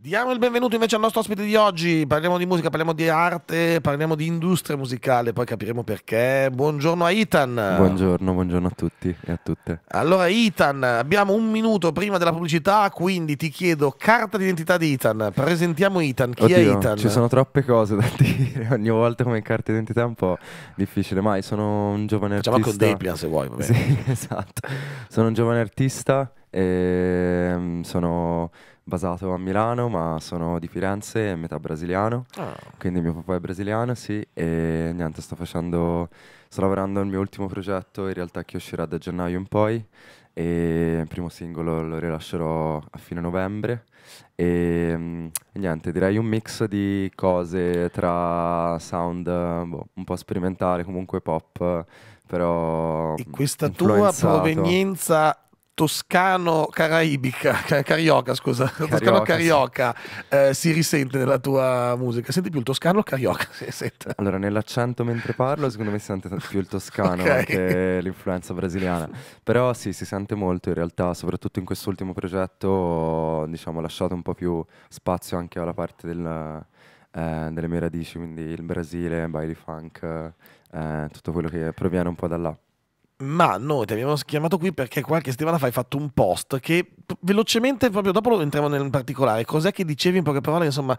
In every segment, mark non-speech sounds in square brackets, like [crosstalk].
Diamo il benvenuto invece al nostro ospite di oggi. Parliamo di musica, parliamo di arte, parliamo di industria musicale, poi capiremo perché. Buongiorno a Ethan. Buongiorno, buongiorno a tutti e a tutte. Allora, Ethan, abbiamo un minuto prima della pubblicità, quindi ti chiedo carta d'identità di Ethan. Presentiamo Ethan. Chi Oddio, è Ethan? Ci sono troppe cose da [laughs] dire. Ogni volta come carta d'identità è un po' difficile, ma sono un giovane Facciamo artista. Facciamo con un Deplian se vuoi. Vabbè. Sì, [laughs] esatto. Sono un giovane artista e ehm, sono basato a Milano, ma sono di Firenze metà brasiliano. Ah. Quindi mio papà è brasiliano, sì. E niente, sto facendo. Sto lavorando al mio ultimo progetto, in realtà che uscirà da gennaio in poi. E il primo singolo lo rilascerò a fine novembre. E mm, niente, direi un mix di cose tra sound boh, un po' sperimentale, comunque pop. Però e questa tua provenienza toscano caraibica, [laughs] carioca, scusa, carioca, [laughs] toscano carioca sì. eh, si risente nella tua musica? Senti più il toscano o carioca? [laughs] Allora, nell'accento mentre parlo, secondo me si sente più il toscano okay. che l'influenza brasiliana. Però sì, si sente molto in realtà, soprattutto in quest'ultimo progetto, diciamo, ho lasciato un po' più spazio anche alla parte del, eh, delle mie radici, quindi il Brasile, Baile Funk, eh, tutto quello che proviene un po' da là ma noi ti abbiamo chiamato qui perché qualche settimana fa hai fatto un post che velocemente, proprio dopo entriamo nel particolare, cos'è che dicevi in poche parole, insomma,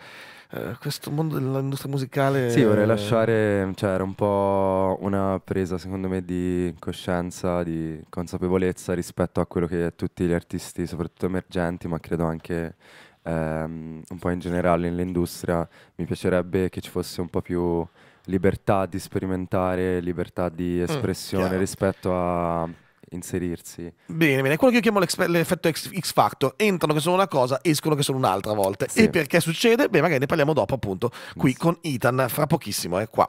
eh, questo mondo dell'industria musicale... Sì, vorrei lasciare, cioè era un po' una presa secondo me di coscienza, di consapevolezza rispetto a quello che tutti gli artisti, soprattutto emergenti, ma credo anche ehm, un po' in generale nell'industria, mi piacerebbe che ci fosse un po' più libertà di sperimentare, libertà di mm, espressione mm, rispetto a inserirsi. Bene, bene, quello che io chiamo l'effetto X Factor, entrano che sono una cosa, escono che sono un'altra volta. Sì. E perché succede? Beh, magari ne parliamo dopo appunto qui sì. con Ethan, fra pochissimo, eh, qua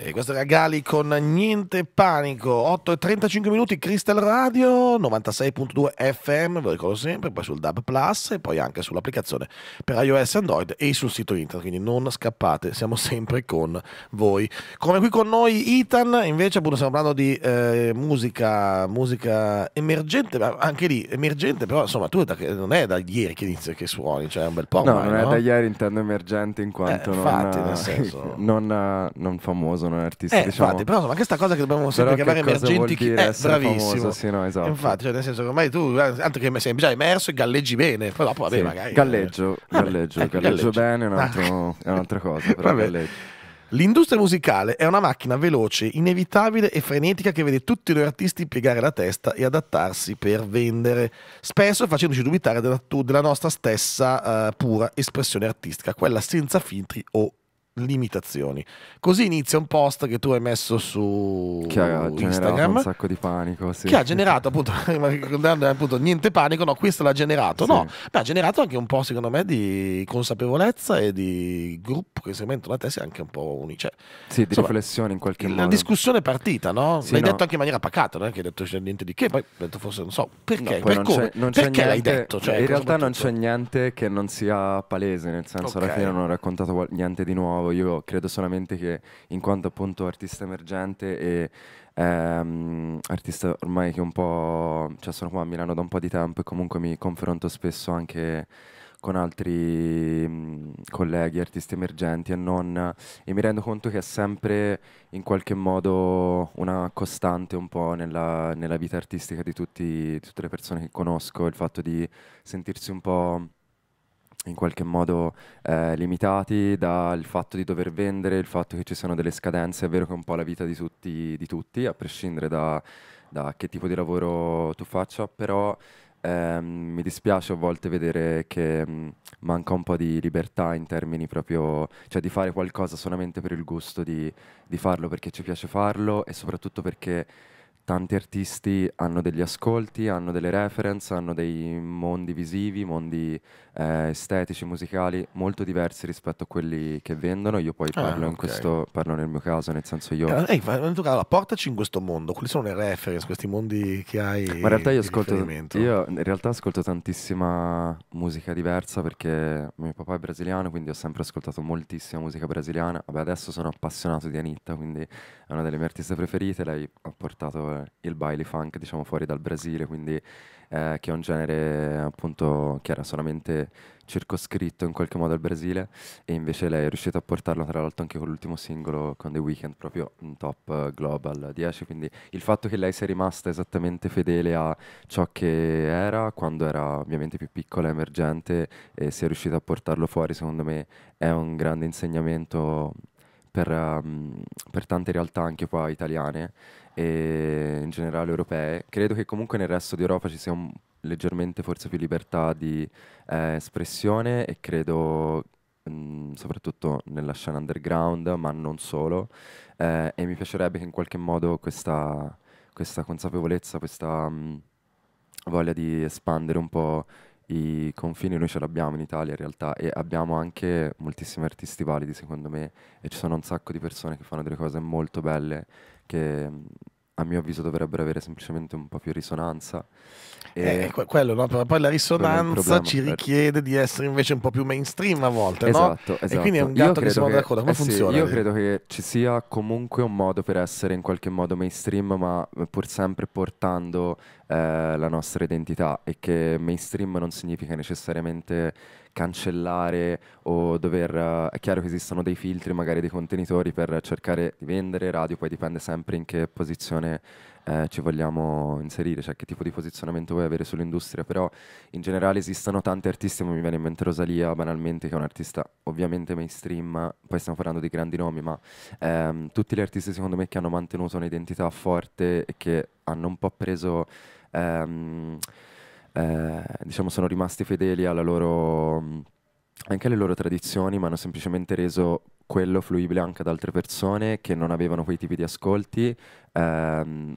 E questo era Gali con Niente Panico, 8 e 35 minuti, Crystal Radio, 96.2 FM, ve lo ricordo sempre, poi sul DAB Plus e poi anche sull'applicazione per iOS Android e sul sito internet, quindi non scappate, siamo [laughs] sempre con voi. Come qui con noi Ethan, invece appunto stiamo parlando di eh, musica, musica emergente, anche lì emergente, però insomma tu non è da ieri che inizia che suoni, cioè è un bel po'. No, ormai, non è da ieri intendo emergente in quanto eh, infatti, eh, [laughs] non, nel eh, senso... non, non famoso famoso non artista. Eh, diciamo. infatti, però insomma, questa cosa che dobbiamo sempre però chiamare emergenti che è eh, bravissimo. Famoso, sì, no, esatto. Infatti, cioè, nel senso che ormai tu, eh, altro che sei già emerso, galleggi bene, poi dopo vabbè, sì, magari. Eh. Galleggio, vabbè, galleggio, ecco, galleggio, bene è, un altro, ah. [laughs] è un'altra cosa, però vabbè. galleggio. L'industria musicale è una macchina veloce, inevitabile e frenetica che vede tutti noi artisti piegare la testa e adattarsi per vendere, spesso facendoci dubitare della, della nostra stessa uh, pura espressione artistica, quella senza filtri o limitazioni. Così inizia un post che tu hai messo su che ha Instagram. un sacco di panico. Sì. Che ha generato appunto, [laughs] appunto, niente panico, no, questo l'ha generato. Sì. No, ma ha generato anche un po', secondo me, di consapevolezza e di gruppo che secondo me intorno a te sia anche un po' unico. Cioè, sì, di insomma, riflessione in qualche modo. La discussione è partita, no? Sì, l'hai no. detto anche in maniera pacata, non è che hai detto c'è niente di che, poi detto forse non so perché, no, per non come, non perché niente, l'hai detto. Cioè, in realtà non c'è niente che non sia palese, nel senso okay. alla fine non ho raccontato niente di nuovo bravo, io credo solamente che in quanto appunto artista emergente e ehm, artista ormai che un po', cioè sono qua a Milano da un po' di tempo e comunque mi confronto spesso anche con altri mh, mm, colleghi, artisti emergenti e non, e mi rendo conto che è sempre in qualche modo una costante un po' nella, nella vita artistica di, tutti, di tutte le persone che conosco, il fatto di sentirsi un po' in qualche modo eh, limitati dal fatto di dover vendere, il fatto che ci sono delle scadenze, è vero che è un po' la vita di tutti, di tutti a prescindere da, da, che tipo di lavoro tu faccia, però ehm, mi dispiace a volte vedere che mh, mm, manca un po' di libertà in termini proprio, cioè di fare qualcosa solamente per il gusto di, di farlo, perché ci piace farlo e soprattutto perché tanti artisti hanno degli ascolti, hanno delle reference, hanno dei mondi visivi, mondi eh, estetici, musicali molto diversi rispetto a quelli che vendono. Io poi ah, parlo, ah, okay. questo, parlo nel mio caso, nel senso io. Eh, ehi, allora, portaci in questo mondo, quali sono le reference, questi mondi che hai? Ma in realtà io ascolto. Io in realtà ascolto tantissima musica diversa perché mio papà è brasiliano, quindi ho sempre ascoltato moltissima musica brasiliana. Vabbè, adesso sono appassionato di Anitta, quindi è una delle mie artiste preferite. Lei ha portato il, baile funk diciamo fuori dal Brasile, quindi eh, che è un genere appunto che era solamente circoscritto in qualche modo al Brasile e invece lei è riuscita a portarlo tra l'altro anche con l'ultimo singolo con The Weeknd proprio in top eh, global 10 quindi il fatto che lei sia rimasta esattamente fedele a ciò che era quando era ovviamente più piccola e emergente e sia riuscita a portarlo fuori secondo me è un grande insegnamento per, um, per, tante realtà anche qua italiane e in generale europee. Credo che comunque nel resto d'Europa ci sia un, leggermente forse più libertà di eh, espressione e credo mhmm, soprattutto nella scena underground, ma non solo. Eh, e mi piacerebbe che in qualche modo questa, questa consapevolezza, questa mh, mhmm, voglia di espandere un po' i confini noi ce l'abbiamo in Italia in realtà e abbiamo anche moltissimi artisti validi secondo me e ci sono un sacco di persone che fanno delle cose molto belle che a mio avviso dovrebbero avere semplicemente un po' più risonanza. Eh, e eh, quello, no? poi la risonanza ci certo. richiede di essere invece un po' più mainstream a volte, esatto, no? Esatto. E esatto. quindi è un gatto che si muove da come eh funziona? Sì, io credo che ci sia comunque un modo per essere in qualche modo mainstream, ma pur sempre portando eh, la nostra identità e che mainstream non significa necessariamente cancellare o dover... Uh, è chiaro che esistono dei filtri, magari dei contenitori per cercare di vendere radio, poi dipende sempre in che posizione eh, ci vogliamo inserire, cioè che tipo di posizionamento vuoi avere sull'industria, però in generale esistono tanti artisti, mi viene in mente Rosalia banalmente che è un artista ovviamente mainstream, poi stiamo parlando di grandi nomi, ma ehm, tutti gli artisti secondo me che hanno mantenuto un'identità forte e che hanno un po' preso... Ehm, eh, diciamo, sono rimasti fedeli loro, anche alle loro tradizioni, ma hanno semplicemente reso quello fluibile anche ad altre persone che non avevano quei tipi di ascolti. Ehm,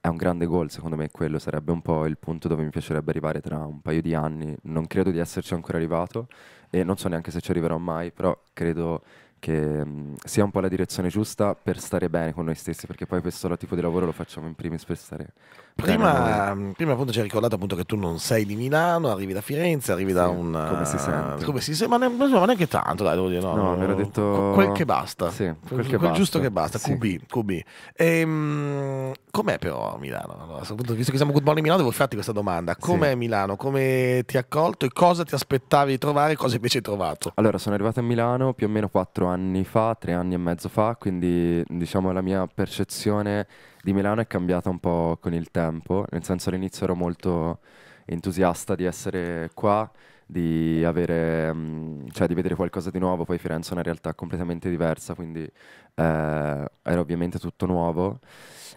è un grande goal, secondo me quello sarebbe un po' il punto dove mi piacerebbe arrivare tra un paio di anni. Non credo di esserci ancora arrivato e non so neanche se ci arriverò mai, però credo che mh, mm, sia un po' la direzione giusta per stare bene con noi stessi, perché poi questo tipo di lavoro lo facciamo in primis per stare prima, bene. Mm, prima appunto ci hai ricordato appunto che tu non sei di Milano, arrivi da Firenze, arrivi sì, da un... Come si sente. Eh, come si sente, ma, ne, ma neanche tanto, dai, devo dire, no. No, mi ero detto... Quel che basta. Sì, quel, che quel basta. giusto che basta, sì. QB, QB. Ehm, com'è però Milano? Allora, visto che siamo Good Morning Milano, devo farti questa domanda. Com'è sì. Milano? Come ti ha accolto e cosa ti aspettavi di trovare e cosa invece hai trovato? Allora, sono arrivato a Milano più o meno quattro anni anni fa, tre anni e mezzo fa, quindi diciamo la mia percezione di Milano è cambiata un po' con il tempo, nel senso all'inizio ero molto entusiasta di essere qua di, avere, mm, cioè, di vedere qualcosa di nuovo, poi Firenze è una realtà completamente diversa, quindi eh, era ovviamente tutto nuovo.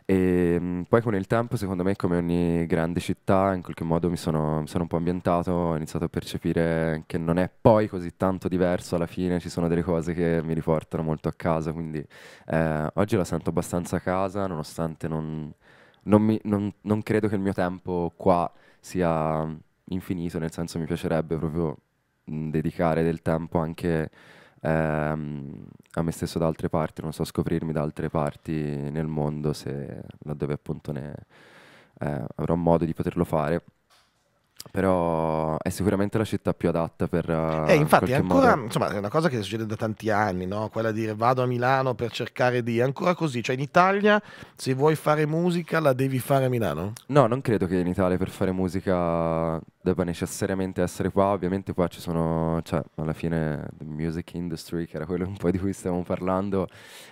E mm, poi con il tempo, secondo me, come ogni grande città, in qualche modo mi sono, mi sono, un po' ambientato, ho iniziato a percepire che non è poi così tanto diverso alla fine, ci sono delle cose che mi riportano molto a casa, quindi eh, oggi la sento abbastanza a casa, nonostante non, non, mi, non, non credo che il mio tempo qua sia infinito, nel senso mi piacerebbe proprio dedicare del tempo anche ehm, a me stesso da altre parti, non so, scoprirmi da altre parti nel mondo se laddove appunto ne, eh, avrò modo di poterlo fare però è sicuramente la città più adatta per... Eh, eh infatti, in ancora, modo... insomma, è una cosa che succede da tanti anni, no? Quella di dire vado a Milano per cercare di... Ancora così, cioè in Italia se vuoi fare musica la devi fare a Milano? No, non credo che in Italia per fare musica debba necessariamente essere qua. Ovviamente qua ci sono, cioè, alla fine, the music industry, che era quello un po' di cui stiamo parlando,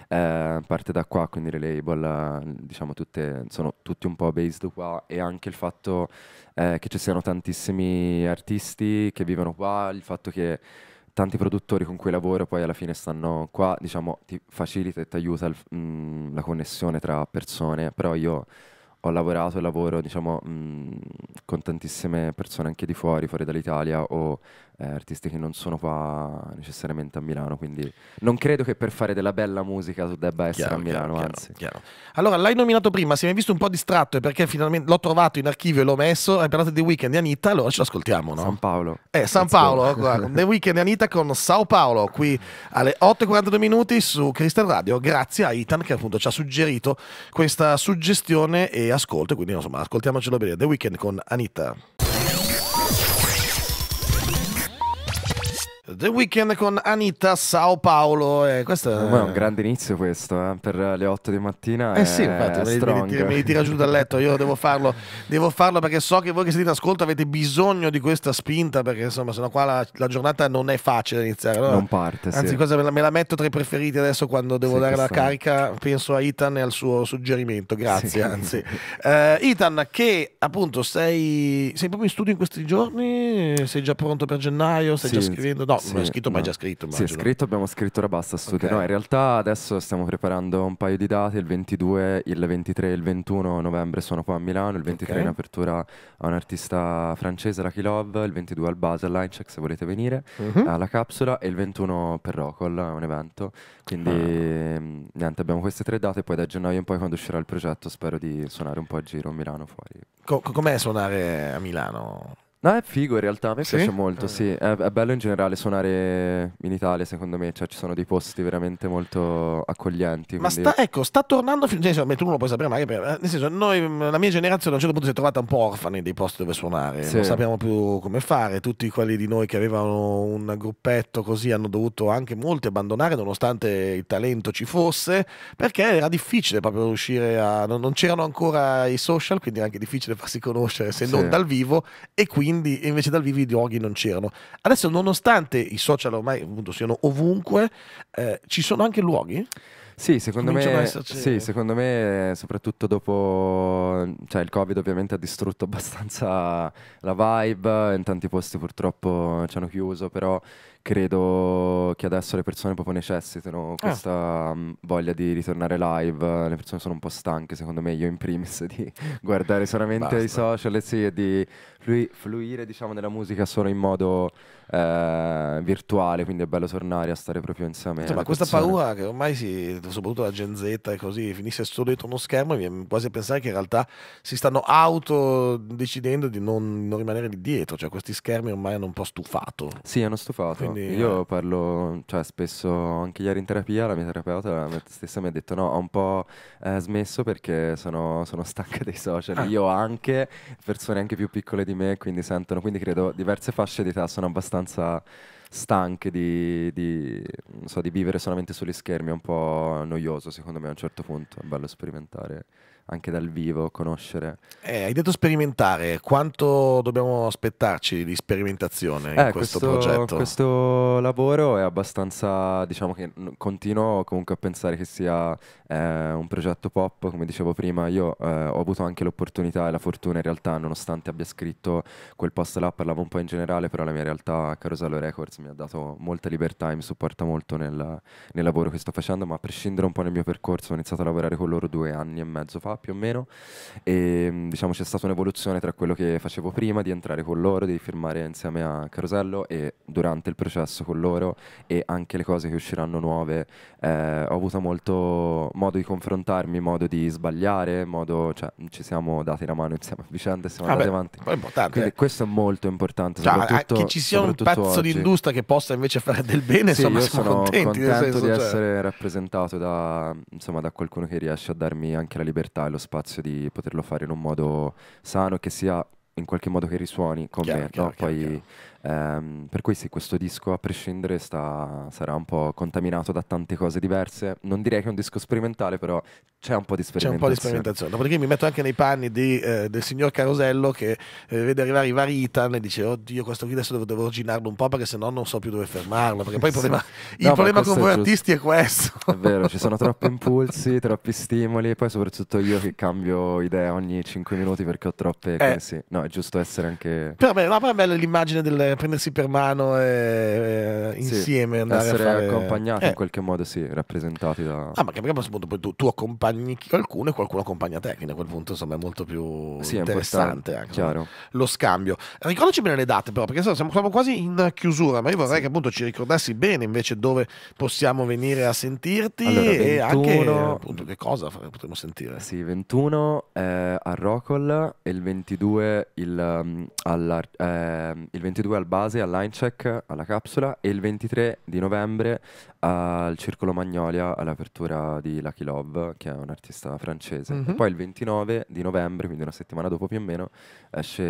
eh, parte da qua, quindi le label, diciamo, tutte, sono tutti un po' based qua e anche il fatto eh, che ci siano tanti tantissimi artisti che vivono qua, il fatto che tanti produttori con cui lavoro poi alla fine stanno qua, diciamo, ti facilita e ti aiuta il, mh, mm, la connessione tra persone, però io ho lavorato e lavoro, diciamo, mh, mm, con tantissime persone anche di fuori, fuori dall'Italia o eh, artisti che non sono qua necessariamente a Milano, quindi non credo che per fare della bella musica tu debba essere chiaro, a Milano, chiaro, anzi. Chiaro, allora, l'hai nominato prima, Si è visto un po' distratto è perché finalmente l'ho trovato in archivio e l'ho messo, hai parlato di Weekend di Anita, allora ce l'ascoltiamo, no? San Paolo. Eh, San Let's Paolo, ecco, ecco. [laughs] The Weekend di Anita con Sao Paolo, qui alle 8.42 minuti su Crystal Radio, grazie a Ethan che appunto ci ha suggerito questa suggestione e ascolto, quindi insomma ascoltiamocelo bene, The Weekend con Anita. The Weeknd con Anita Sao Paolo. Eh, questo eh, è... un grande inizio questo eh, per le 8 di mattina. Eh sì, infatti, me li, me tira giù dal letto, io devo farlo, devo farlo perché so che voi che siete in ascolto avete bisogno di questa spinta perché insomma sennò qua la, la giornata non è facile iniziare. Allora, non parte. Anzi, cosa, me, la, me, la, metto tra i preferiti adesso quando devo sì, dare la carica, penso a Ethan e al suo suggerimento, grazie sì. anzi. Eh, Ethan che appunto sei, sei proprio in studio in questi giorni, sei già pronto per gennaio, stai già scrivendo? No, sì, non è scritto, ma è già scritto. Immagino. Sì, è scritto, abbiamo scritto, ora basta. Studio. Okay. No, in realtà adesso stiamo preparando un paio di date. Il 22, il 23 e il 21 novembre sono qua a Milano. Il 23 okay. in apertura a un artista francese, Lucky Love. Il 22 al Basel Line Check, cioè, se volete venire. Uh-huh. Alla capsula. E il 21 per Rocol, è un evento. Quindi ah. Mm, niente, abbiamo queste tre date. Poi da gennaio in poi, quando uscirà il progetto, spero di suonare un po' a giro a Milano fuori. Co- com'è suonare a Milano? No, è figo in realtà, a me sì? piace molto, eh. sì. È, è, bello in generale suonare in Italia, secondo me, cioè ci sono dei posti veramente molto accoglienti. Ma quindi... sta, ecco, sta tornando, nel senso, cioè, tu non lo puoi sapere mai, eh, nel senso, noi, la mia generazione a un certo punto si è trovata un po' orfani dei posti dove suonare, sì. non sappiamo più come fare, tutti quelli di noi che avevano un gruppetto così hanno dovuto anche molti abbandonare nonostante il talento ci fosse, perché era difficile proprio riuscire a... non, non c'erano ancora i social, quindi era anche difficile farsi conoscere se sì. non dal vivo e quindi indie invece dal vivo i giochi non c'erano. Adesso nonostante i social ormai appunto siano ovunque, eh, ci sono anche luoghi? Sì secondo, me, sì, secondo me, soprattutto dopo, cioè il Covid ovviamente ha distrutto [laughs] abbastanza la vibe, in tanti posti purtroppo ci hanno chiuso, però credo che adesso le persone proprio necessitano ah. questa ah. voglia di ritornare live, le persone sono un po' stanche secondo me, io in primis, [laughs] di guardare solamente i social e, sì, e di fluire diciamo nella musica solo in modo eh, virtuale, quindi è bello tornare a stare proprio insieme. Sì, ma questa paura che ormai si, soprattutto la Gen Z e così, finisse solo dietro uno schermo, mi viene quasi a pensare che in realtà si stanno auto decidendo di non, non rimanere lì dietro, cioè questi schermi ormai hanno un po' stufato. Sì, hanno stufato. Quindi quindi, eh. io eh. parlo, cioè spesso anche ieri in terapia la mia terapeuta la mia stessa mi ha detto no, ho un po' eh, smesso perché sono, sono stanca dei social. Ah. Io anche persone anche più piccole di me, quindi sentono, quindi credo diverse fasce di età sono abbastanza stanche di, di, so, di vivere solamente sugli schermi, è un po' noioso secondo me a un certo punto, è bello sperimentare anche dal vivo, conoscere. Eh, hai detto sperimentare, quanto dobbiamo aspettarci di sperimentazione eh, in questo, questo, progetto? Questo lavoro è abbastanza, diciamo che continuo comunque a pensare che sia eh, un progetto pop, come dicevo prima, io eh, ho avuto anche l'opportunità e la fortuna in realtà, nonostante abbia scritto quel post là, parlavo un po' in generale, però la mia realtà Carosello Records mi ha dato molta libertà e mi supporta molto nel, nel lavoro che sto facendo, ma a prescindere un po' nel mio percorso, ho iniziato a lavorare con loro due anni e mezzo fa fa più o meno e ehm, diciamo c'è stata un'evoluzione tra quello che facevo prima di entrare con loro, di firmare insieme a Carosello e durante il processo con loro e anche le cose che usciranno nuove eh, ho avuto molto modo di confrontarmi, modo di sbagliare, modo, cioè, ci siamo dati la mano insieme a vicenda e siamo Vabbè, ah, andati avanti. Quindi questo è molto importante. Cioè, eh, che ci sia un pezzo oggi. di industria che possa invece fare del bene, sì, insomma, io sono contento di cioè. essere rappresentato da, insomma, da qualcuno che riesce a darmi anche la libertà libertà e lo spazio di poterlo fare in un modo sano che sia in qualche modo che risuoni con chiaro, me. Chiaro, no? chiaro, Poi Um, per cui sì, questo disco a prescindere sta, sarà un po' contaminato da tante cose diverse. Non direi che è un disco sperimentale, però c'è un po' di sperimentazione. C'è un po' di sperimentazione. Dopodiché mi metto anche nei panni di, eh, del signor Carosello che eh, vede arrivare i vari Itan e dice oddio questo qui adesso devo, devo originarlo un po' perché sennò non so più dove fermarlo. Perché poi il problema, sì. il problema con voi artisti è questo. È vero, ci sono troppi impulsi, [laughs] troppi stimoli e poi soprattutto io che cambio idea ogni 5 minuti perché ho troppe... Eh. Sì. No, è giusto essere anche... Per me, no, per me l'immagine del prendersi per mano e eh, insieme sì, andare essere a fare... accompagnati eh. in qualche modo, sì, rappresentati da... Ah, ma che perché a questo punto poi tu, tu, accompagni qualcuno e qualcuno accompagna te, quindi a quel punto insomma è molto più sì, interessante anche, insomma, lo scambio. Ricordaci bene le date però, perché siamo, siamo quasi in chiusura, ma io vorrei sì. che appunto ci ricordassi bene invece dove possiamo venire a sentirti allora, 21... e anche appunto che cosa potremo sentire. Sì, 21 eh, a Rockall e il 22 il, um, mm, alla, eh, il 22 al base, all'Incheck, alla capsula e il 23 di novembre al Circolo Magnolia all'apertura di Lucky Love, che è un artista francese. Mm-hmm. E mhm. poi il 29 di novembre, quindi una settimana dopo più o meno, esce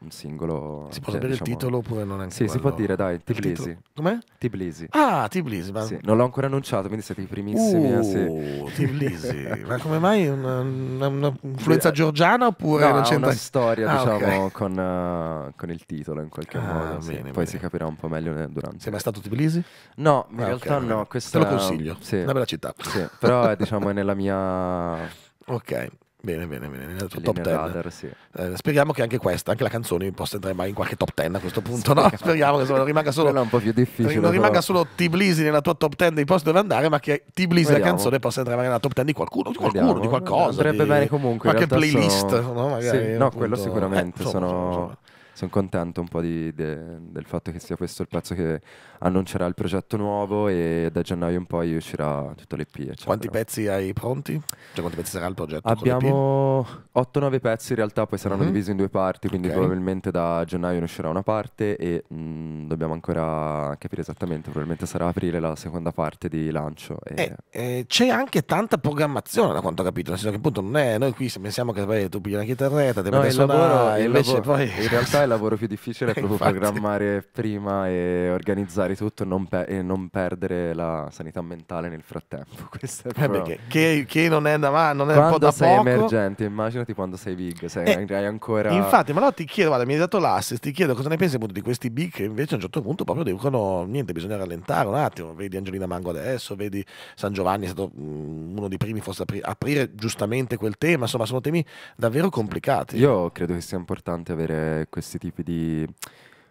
un singolo. Si può sapere diciamo, il titolo oppure non è Sì, quello. si può dire, dai, Tiblisi. Come? Tiblisi. Ah, Tiblisi. Ma... Sì, non l'ho ancora annunciato, quindi siete i primissimi. Eh, uh, sì. Tiblisi. [laughs] ma come mai? Un'influenza giorgiana oppure no, non c'entra? una storia, ah, diciamo, okay. con, uh, con, il titolo in qualche ah, ah, sì, bene, poi si capirà un po' meglio durante. Sei mai stato Tbilisi? No, in ah, realtà okay, no. Questa... Te lo consiglio, sì. una bella città. Sì, però [laughs] diciamo è nella mia... Ok, Bene, bene, bene. Nel tuo top 10. sì. eh, speriamo che anche questa, anche la canzone, possa entrare mai in qualche top 10 a questo punto. Speriamo, no? [laughs] speriamo che non rimanga solo. un po' più difficile. Non rimanga però. solo Tbilisi nella tua top 10 dei posti dove andare, ma che Tbilisi la canzone possa entrare magari nella top 10 di qualcuno, di qualcuno, Vediamo. di qualcosa. Andrebbe di, bene comunque. Qualche playlist, sono... no? Magari, sì, no, appunto... quello sicuramente. Eh, insomma, sono... Insomma, insomma sono contento un po' di, de, del fatto che sia questo il pezzo che annuncerà il progetto nuovo e da gennaio in poi uscirà tutto l'EP. Quanti pezzi hai pronti? Cioè quanti pezzi sarà il progetto? Abbiamo 8-9 pezzi in realtà, poi saranno mm-hmm. divisi in due parti, quindi okay. probabilmente da gennaio ne uscirà una parte e mh, mm, dobbiamo ancora capire esattamente, probabilmente sarà aprile la seconda parte di lancio. E... Eh, eh, c'è anche tanta programmazione da quanto ho capito, nel senso che appunto non è, noi qui pensiamo che beh, tu pigli una chitarretta, ti no, a suonare, lavoro, invece lavoro, poi... In realtà il lavoro più difficile è eh, proprio programmare prima e organizzare tutto non e non perdere la sanità mentale nel frattempo. [laughs] Questo è proprio... eh beh, che, che, non è da mano, non è quando un po' da sei poco. emergente, immaginati quando sei big, sei, eh, hai ancora... Infatti, ma no, ti chiedo, guarda, mi hai dato l'assist, ti chiedo cosa ne pensi appunto di questi big che invece a un certo punto proprio dicono niente, bisogna rallentare un attimo, vedi Angelina Mango adesso, vedi San Giovanni è stato mm, uno dei primi forse a apri aprire giustamente quel tema, insomma sono temi davvero complicati. Io credo che sia importante avere questi questi tipi di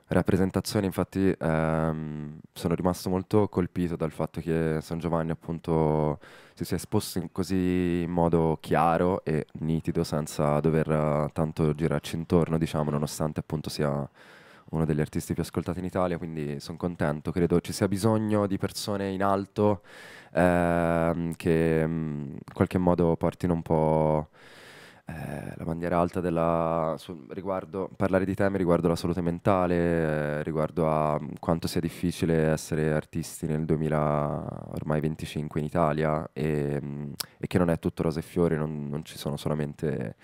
rappresentazioni, infatti ehm, sono rimasto molto colpito dal fatto che San Giovanni appunto si sia esposto in così in modo chiaro e nitido senza dover eh, tanto girarci intorno, diciamo, nonostante appunto sia uno degli artisti più ascoltati in Italia, quindi sono contento, credo ci sia bisogno di persone in alto ehm, che mm, in qualche modo portino un po' eh, la bandiera alta della, sul, riguardo, parlare di temi riguardo alla salute mentale, eh, riguardo a mm, quanto sia difficile essere artisti nel 2025 in Italia e, mm, e, che non è tutto rose e fiori, non, non ci sono solamente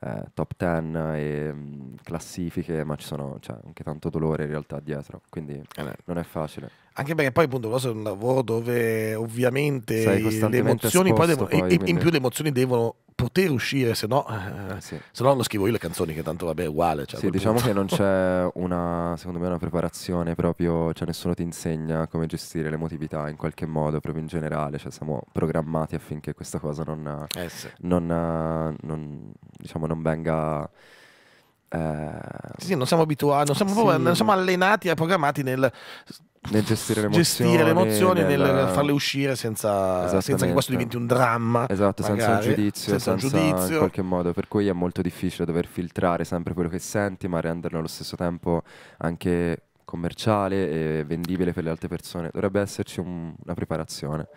eh, top ten e mm, classifiche, ma ci sono cioè, anche tanto dolore in realtà dietro, quindi eh non è facile. Anche perché poi appunto questo è un lavoro dove ovviamente le emozioni poi devono, poi, e in più le emozioni devono poter uscire, se no, eh, eh, sì. se no non scrivo io le canzoni, che tanto vabbè è uguale. Cioè, sì, diciamo punto. che [laughs] non c'è una, secondo me, una preparazione proprio, cioè nessuno ti insegna come gestire l'emotività in qualche modo, proprio in generale, cioè siamo programmati affinché questa cosa non, eh, sì. non, non, diciamo, non venga... Eh, sì, non siamo abituati, non siamo, proprio, non siamo allenati e programmati nel nel gestire le emozioni, gestire le emozioni nel, nel farle uscire senza, senza, che questo diventi un dramma. Esatto, magari, senza un giudizio, senza, senza un giudizio. in qualche modo. Per cui è molto difficile dover filtrare sempre quello che senti, ma renderlo allo stesso tempo anche commerciale e vendibile per le altre persone. Dovrebbe esserci un, una preparazione.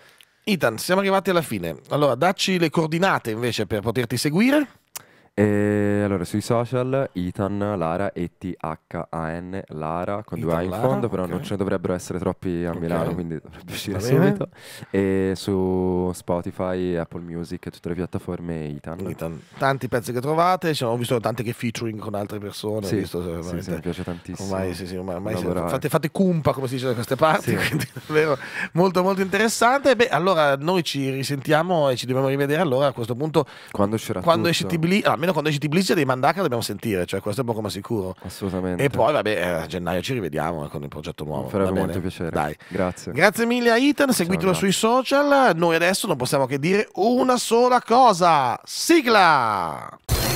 Itan, siamo arrivati alla fine. Allora, dacci le coordinate invece per poterti seguire. E allora, sui social, Ethan, Lara, e T-H-A-N, Lara, con Ethan due A in Lara, fondo, però okay. non ce ne dovrebbero essere troppi a okay. Milano, quindi dovrebbe uscire subito. E su Spotify, Apple Music e tutte le piattaforme Ethan. Ethan. Tanti pezzi che trovate, ci ho visto tante che featuring con altre persone. Sì, visto, cioè, sì, sì mi piace tantissimo. Ormai, sì, sì, ormai, ormai siete, fate, fate cumpa, come si dice da queste parti, sì. quindi davvero molto molto interessante. Beh, allora noi ci risentiamo e ci dobbiamo rivedere allora a questo punto. Quando uscirà Quando tutto. esce TBL, ah, almeno quando esci di Blizzard dei Mandaka dobbiamo sentire, cioè questo è poco ma sicuro. Assolutamente. E poi vabbè, a gennaio ci rivediamo eh, con il progetto nuovo. Mi farebbe molto piacere. Dai. Grazie. Grazie mille a Ethan, seguitelo sui social. Noi adesso non possiamo che dire una sola cosa. Sigla!